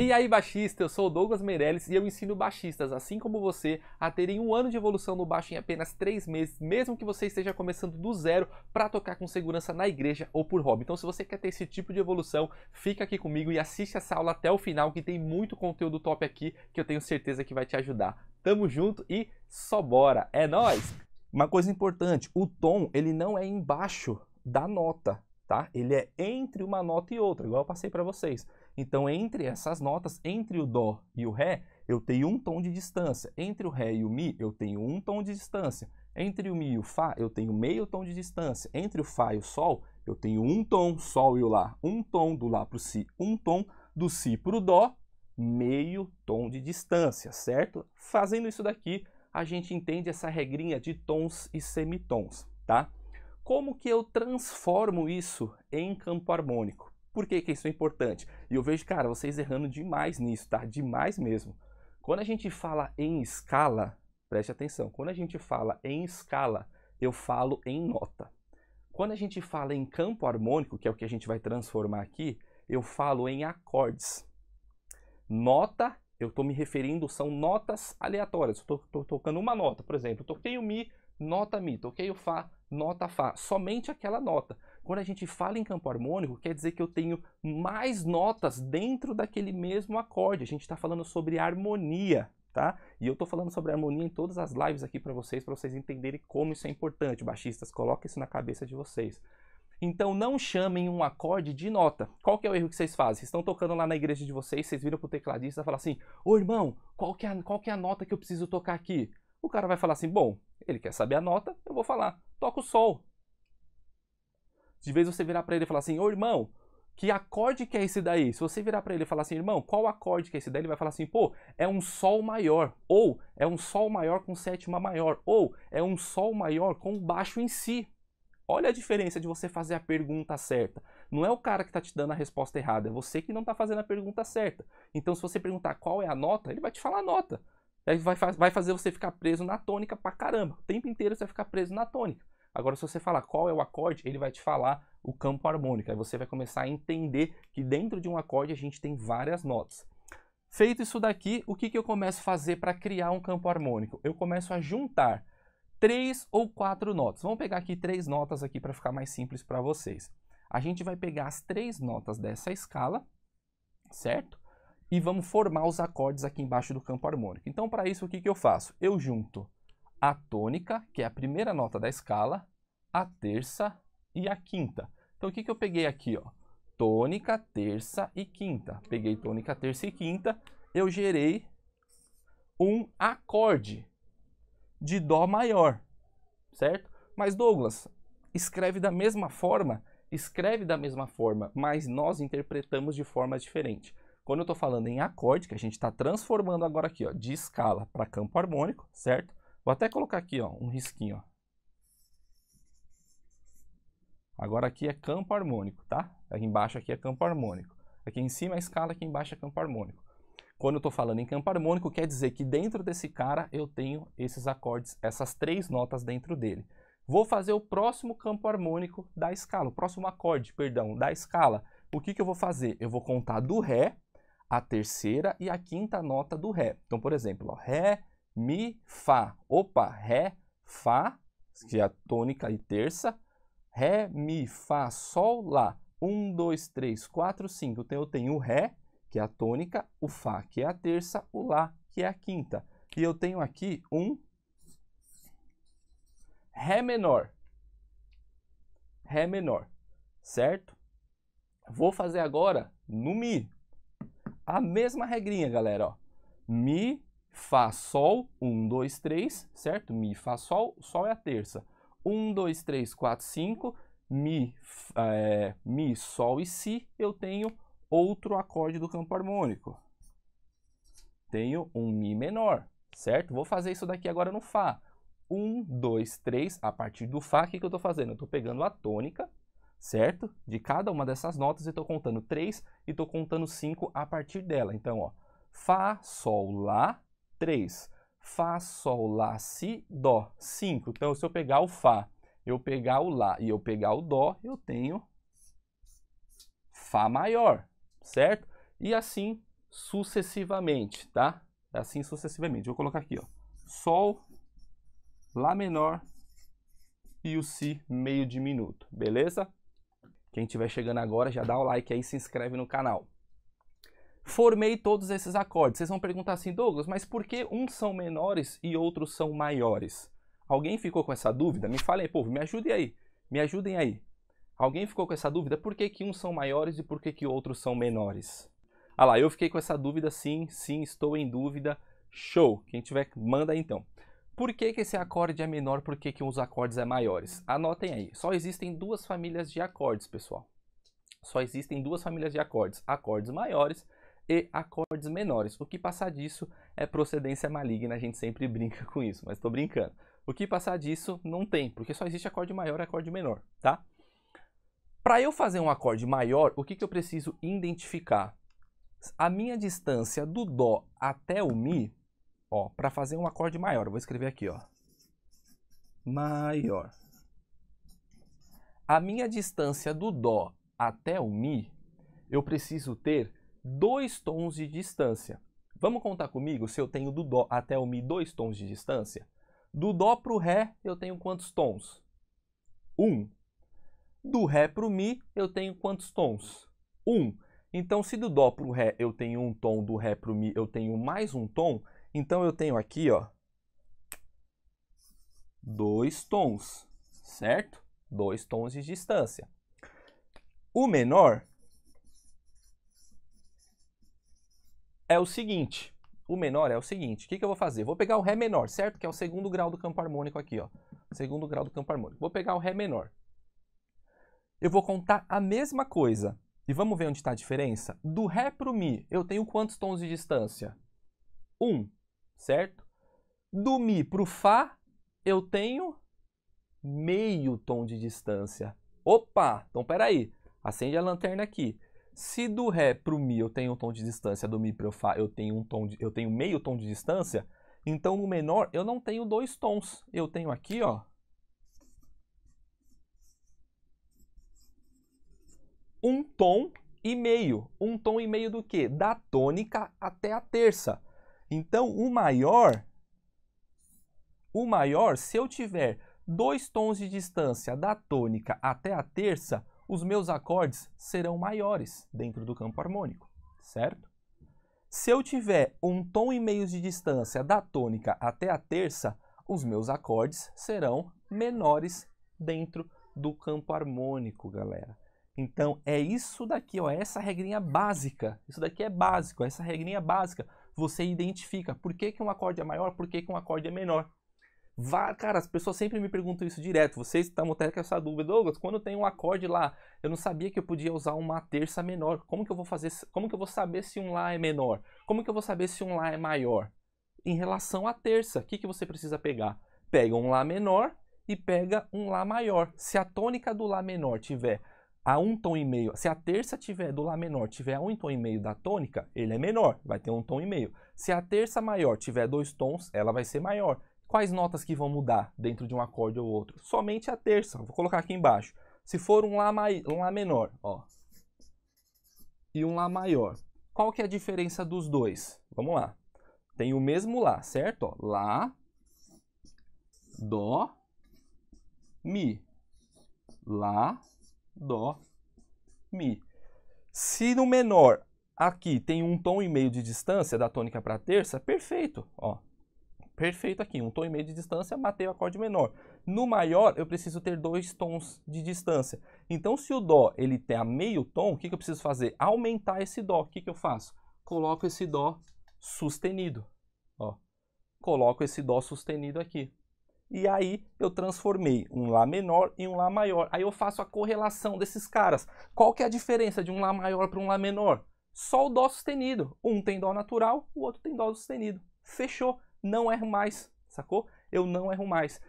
E aí, baixista, eu sou o Douglas Meirelles e eu ensino baixistas, assim como você, a terem um ano de evolução no baixo em apenas três meses, mesmo que você esteja começando do zero para tocar com segurança na igreja ou por hobby. Então, se você quer ter esse tipo de evolução, fica aqui comigo e assiste essa aula até o final, que tem muito conteúdo top aqui que eu tenho certeza que vai te ajudar. Tamo junto e só bora! É nós. Uma coisa importante, o tom ele não é embaixo da nota tá? Ele é entre uma nota e outra, igual eu passei para vocês. Então, entre essas notas, entre o Dó e o Ré, eu tenho um tom de distância. Entre o Ré e o Mi, eu tenho um tom de distância. Entre o Mi e o Fá, eu tenho meio tom de distância. Entre o Fá e o Sol, eu tenho um tom, Sol e o Lá, um tom, do Lá para o Si, um tom, do Si para o Dó, meio tom de distância, certo? Fazendo isso daqui, a gente entende essa regrinha de tons e semitons, tá? Como que eu transformo isso em campo harmônico? Por que, que isso é importante? E eu vejo, cara, vocês errando demais nisso, tá? Demais mesmo. Quando a gente fala em escala, preste atenção, quando a gente fala em escala, eu falo em nota. Quando a gente fala em campo harmônico, que é o que a gente vai transformar aqui, eu falo em acordes. Nota, eu estou me referindo, são notas aleatórias. Estou tocando uma nota, por exemplo, toquei o Mi, nota Mi, toquei o Fá, nota Fá, somente aquela nota. Quando a gente fala em campo harmônico, quer dizer que eu tenho mais notas dentro daquele mesmo acorde. A gente está falando sobre harmonia, tá? E eu estou falando sobre harmonia em todas as lives aqui para vocês, para vocês entenderem como isso é importante. Baixistas, coloquem isso na cabeça de vocês. Então não chamem um acorde de nota. Qual que é o erro que vocês fazem? Vocês estão tocando lá na igreja de vocês, vocês viram o tecladista e falam assim, ô irmão, qual que, é a, qual que é a nota que eu preciso tocar aqui? O cara vai falar assim, bom, ele quer saber a nota, eu vou falar, toca o sol. De vez você virar para ele e falar assim, ô irmão, que acorde que é esse daí? Se você virar para ele e falar assim, irmão, qual acorde que é esse daí? Ele vai falar assim, pô, é um sol maior, ou é um sol maior com sétima maior, ou é um sol maior com baixo em si. Olha a diferença de você fazer a pergunta certa. Não é o cara que está te dando a resposta errada, é você que não está fazendo a pergunta certa. Então, se você perguntar qual é a nota, ele vai te falar a nota. Aí vai, vai fazer você ficar preso na tônica pra caramba. O tempo inteiro você vai ficar preso na tônica. Agora, se você falar qual é o acorde, ele vai te falar o campo harmônico. Aí você vai começar a entender que dentro de um acorde a gente tem várias notas. Feito isso daqui, o que, que eu começo a fazer para criar um campo harmônico? Eu começo a juntar três ou quatro notas. Vamos pegar aqui três notas aqui para ficar mais simples para vocês. A gente vai pegar as três notas dessa escala, certo? e vamos formar os acordes aqui embaixo do campo harmônico. Então, para isso, o que, que eu faço? Eu junto a tônica, que é a primeira nota da escala, a terça e a quinta. Então, o que, que eu peguei aqui? Ó? Tônica, terça e quinta. Peguei tônica, terça e quinta, eu gerei um acorde de Dó maior, certo? Mas, Douglas, escreve da mesma forma? Escreve da mesma forma, mas nós interpretamos de forma diferente. Quando eu estou falando em acorde, que a gente está transformando agora aqui ó, de escala para campo harmônico, certo? Vou até colocar aqui ó, um risquinho. Ó. Agora aqui é campo harmônico, tá? Aqui embaixo aqui é campo harmônico. Aqui em cima é escala, aqui embaixo é campo harmônico. Quando eu estou falando em campo harmônico, quer dizer que dentro desse cara eu tenho esses acordes, essas três notas dentro dele. Vou fazer o próximo campo harmônico da escala, o próximo acorde, perdão, da escala. O que, que eu vou fazer? Eu vou contar do Ré a terceira e a quinta nota do Ré. Então, por exemplo, ó, Ré, Mi, Fá. Opa, Ré, Fá, que é a tônica e terça. Ré, Mi, Fá, Sol, Lá. Um, dois, três, quatro, cinco. Então, eu tenho o Ré, que é a tônica, o Fá, que é a terça, o Lá, que é a quinta. E eu tenho aqui um Ré menor. Ré menor, certo? Vou fazer agora no Mi a mesma regrinha, galera, ó. Mi, Fá, Sol, 1, 2, 3, certo? Mi, Fá, Sol, Sol é a terça. 1, 2, 3, 4, 5, Mi, é, Mi, Sol e Si, eu tenho outro acorde do campo harmônico. Tenho um Mi menor, certo? Vou fazer isso daqui agora no Fá. 1, 2, 3, a partir do Fá, o que, que eu estou fazendo? Eu estou pegando a tônica certo? De cada uma dessas notas, eu estou contando 3 e estou contando 5 a partir dela. Então, ó, Fá, Sol, Lá, 3. Fá, Sol, Lá, Si, Dó, 5. Então, se eu pegar o Fá, eu pegar o Lá e eu pegar o Dó, eu tenho Fá maior, certo? E assim sucessivamente, tá? Assim sucessivamente. Vou colocar aqui, ó. Sol, Lá menor, e o Si meio diminuto, beleza? Quem estiver chegando agora, já dá o like aí e se inscreve no canal. Formei todos esses acordes. Vocês vão perguntar assim, Douglas, mas por que uns são menores e outros são maiores? Alguém ficou com essa dúvida? Me falem, povo, me ajudem aí. Me ajudem aí. Alguém ficou com essa dúvida? Por que, que uns são maiores e por que, que outros são menores? Ah lá, eu fiquei com essa dúvida, sim, sim, estou em dúvida. Show! Quem tiver, manda aí, então. Por que, que esse acorde é menor? Por que, que uns acordes é maiores? Anotem aí. Só existem duas famílias de acordes, pessoal. Só existem duas famílias de acordes. Acordes maiores e acordes menores. O que passar disso é procedência maligna. A gente sempre brinca com isso, mas estou brincando. O que passar disso não tem, porque só existe acorde maior e acorde menor, tá? Para eu fazer um acorde maior, o que, que eu preciso identificar? A minha distância do Dó até o Mi Ó, para fazer um acorde maior, eu vou escrever aqui, ó. Maior. A minha distância do dó até o mi, eu preciso ter dois tons de distância. Vamos contar comigo se eu tenho do dó até o mi dois tons de distância? Do dó para o ré, eu tenho quantos tons? Um. Do ré para o mi, eu tenho quantos tons? Um. Então, se do dó para o ré eu tenho um tom, do ré para o mi eu tenho mais um tom, então eu tenho aqui, ó, dois tons, certo? Dois tons de distância. O menor é o seguinte, o menor é o seguinte, o que, que eu vou fazer? Vou pegar o Ré menor, certo? Que é o segundo grau do campo harmônico aqui, ó. Segundo grau do campo harmônico. Vou pegar o Ré menor. Eu vou contar a mesma coisa. E vamos ver onde está a diferença? Do Ré para o Mi, eu tenho quantos tons de distância? Um certo? Do Mi para o Fá, eu tenho meio tom de distância. Opa, então peraí, acende a lanterna aqui. Se do Ré para o Mi eu tenho um tom de distância, do Mi para o Fá eu tenho, um tom de, eu tenho meio tom de distância, então no menor eu não tenho dois tons. Eu tenho aqui, ó, um tom e meio. Um tom e meio do quê? Da tônica até a terça. Então, o maior, o maior, se eu tiver dois tons de distância da tônica até a terça, os meus acordes serão maiores dentro do campo harmônico, certo? Se eu tiver um tom e meio de distância da tônica até a terça, os meus acordes serão menores dentro do campo harmônico, galera. Então, é isso daqui, ó, é essa regrinha básica. Isso daqui é básico, é essa regrinha básica você identifica por que, que um acorde é maior, por que, que um acorde é menor. Vá, cara, as pessoas sempre me perguntam isso direto. Vocês estão até com essa dúvida, Douglas, quando tem um acorde lá, eu não sabia que eu podia usar uma terça menor. Como que eu vou fazer? Como que eu vou saber se um lá é menor? Como que eu vou saber se um lá é maior? Em relação à terça, o que, que você precisa pegar? Pega um lá menor e pega um lá maior. Se a tônica do lá menor tiver a um tom e meio. Se a terça tiver do Lá menor tiver um tom e meio da tônica, ele é menor, vai ter um tom e meio. Se a terça maior tiver dois tons, ela vai ser maior. Quais notas que vão mudar dentro de um acorde ou outro? Somente a terça. Vou colocar aqui embaixo. Se for um Lá, mai, um lá menor, ó, e um Lá maior, qual que é a diferença dos dois? Vamos lá. Tem o mesmo Lá, certo? Ó, lá, Dó, Mi. Lá, Dó, Mi. Se no menor aqui tem um tom e meio de distância da tônica para a terça, perfeito, ó. Perfeito aqui, um tom e meio de distância, matei o acorde menor. No maior, eu preciso ter dois tons de distância. Então, se o Dó ele tem a meio tom, o que, que eu preciso fazer? Aumentar esse Dó. O que, que eu faço? Coloco esse Dó sustenido, ó. Coloco esse Dó sustenido aqui e aí eu transformei um Lá menor em um Lá maior. Aí eu faço a correlação desses caras. Qual que é a diferença de um Lá maior para um Lá menor? Só o Dó sustenido. Um tem Dó natural, o outro tem Dó sustenido. Fechou. Não erro mais, sacou? Eu não erro mais.